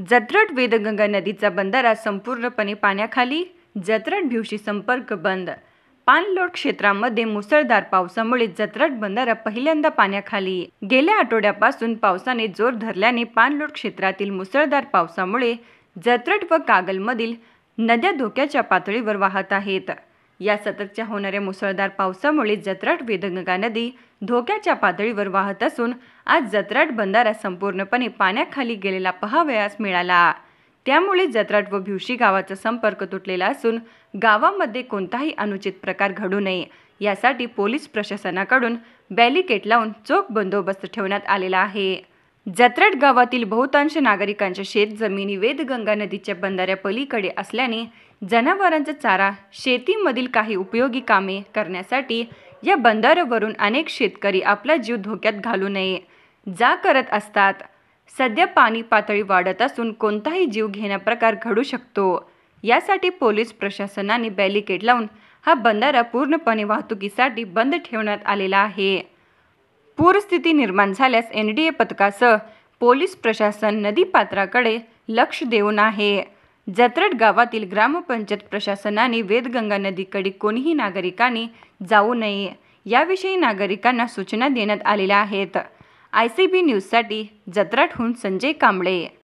जत्रट वेदगंगा नदीचा बंधारा संपूर्णपणे पाण्याखाली जत्रट भिवशी संपर्क बंद पाणलोट क्षेत्रामध्ये मुसळधार पावसामुळे जत्रट बंधारा पहिल्यांदा पाण्याखाली गेल्या आठवड्यापासून पावसाने जोर धरल्याने पाणलोट क्षेत्रातील मुसळधार पावसामुळे जत्रट व कागलमधील नद्या धोक्याच्या पातळीवर वाहत आहेत या सततच्या होणाऱ्या मुसळधार पावसामुळे जत्राट वेदगंगा नदी धोक्याच्या पातळीवर वाहत असून आज जत्राट बंधारा संपूर्णपणे पाण्याखाली गेलेला पहावयास मिळाला त्यामुळे जत्राट व भिवशी गावाचा संपर्क तुटलेला असून गावामध्ये कोणताही अनुचित प्रकार घडू नये यासाठी पोलीस प्रशासनाकडून बॅलिकेट लावून चोख बंदोबस्त ठेवण्यात आलेला आहे जत्रट गावातील बहुतांश नागरिकांच्या शेत जमिनी वेदगंगा नदीच्या बंधाऱ्या पलीकडे असल्याने जनावरांचा चारा शेतीमधील काही उपयोगी कामे करण्यासाठी या बंधाऱ्यावरून अनेक शेतकरी आपला जीव धोक्यात घालू नये जा करत असतात सध्या पाणी पातळी वाढत असून कोणताही जीव घेण्या प्रकार घडू शकतो यासाठी पोलीस प्रशासनाने बॅलिकेड लावून हा बंधारा पूर्णपणे वाहतुकीसाठी बंद ठेवण्यात आलेला आहे पूरस्थिती निर्माण झाल्यास एन डी ए पथकासह पोलीस प्रशासन नदीपात्राकडे लक्ष देऊन आहे जत्रट गावातील ग्रामपंचायत प्रशासनाने वेदगंगा नदीकडे कोणीही नागरिकांनी जाऊ नये याविषयी नागरिकांना सूचना देण्यात आलेल्या आहेत आय सी बी न्यूजसाठी जत्राटहून संजय कांबळे